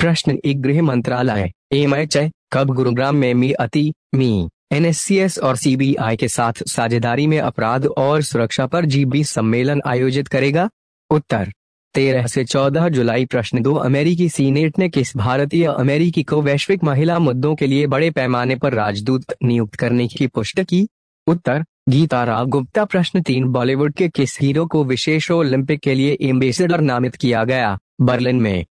प्रश्न एक गृह मंत्रालय एम एच कब गुरुग्राम में मी अति मी एन और सीबीआई के साथ साझेदारी में अपराध और सुरक्षा पर जीबी सम्मेलन आयोजित करेगा उत्तर तेरह से चौदह जुलाई प्रश्न दो अमेरिकी सीनेट ने किस भारतीय अमेरिकी को वैश्विक महिला मुद्दों के लिए बड़े पैमाने पर राजदूत नियुक्त करने की पुष्टि की उत्तर गीता राव गुप्ता प्रश्न तीन बॉलीवुड के किस हीरो को विशेष ओलंपिक के लिए एम्बेसडर नामित किया गया बर्लिन में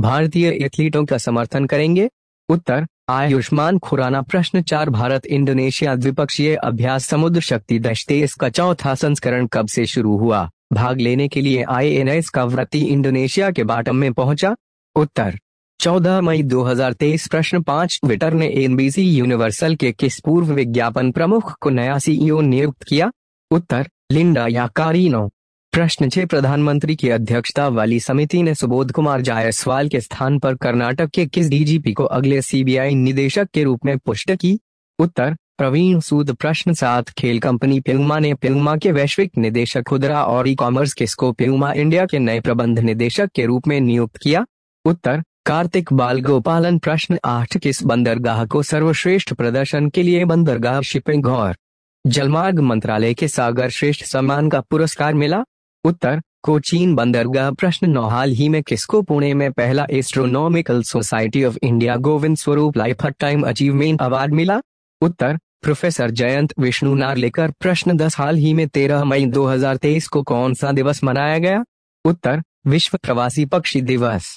भारतीय एथलीटों का समर्थन करेंगे उत्तर आयुष्मान खुराना प्रश्न चार भारत इंडोनेशिया द्विपक्षीय अभ्यास समुद्र शक्ति दशते इसका चौथा संस्करण कब से शुरू हुआ भाग लेने के लिए आईएनएस का व्रति इंडोनेशिया के बाटम में पहुंचा उत्तर 14 मई 2023 प्रश्न पांच ट्विटर ने एनबीसी यूनिवर्सल के किस पूर्व विज्ञापन प्रमुख को नया सीईओ नियुक्त किया उत्तर लिंडा या कारीनो प्रश्न छह प्रधानमंत्री की अध्यक्षता वाली समिति ने सुबोध कुमार जायसवाल के स्थान पर कर्नाटक के किस डीजीपी को अगले सीबीआई निदेशक के रूप में पुष्ट की उत्तर प्रवीण सूद प्रश्न सात खेल कंपनी पिल्मा ने पिल्मा के वैश्विक निदेशक खुदरा और ई कॉमर्स किसको पिल्मा इंडिया के नए प्रबंध निदेशक के रूप में नियुक्त किया उत्तर कार्तिक बाल गोपालन प्रश्न आठ किस बंदरगाह को सर्वश्रेष्ठ प्रदर्शन के लिए बंदरगाह शिपिंग और जलमार्ग मंत्रालय के सागर श्रेष्ठ सम्मान का पुरस्कार मिला उत्तर कोचीन बंदरगाह प्रश्न हाल ही में किसको पुणे में पहला astronomical society of India Govind Swarup life time achievement award मिला उत्तर प्रोफेसर जयंत विष्णु नार्लेकर प्रश्न दस हाल ही में तेरह मई 2023 को कौन सा दिवस मनाया गया उत्तर विश्व प्रवासी पक्षी दिवस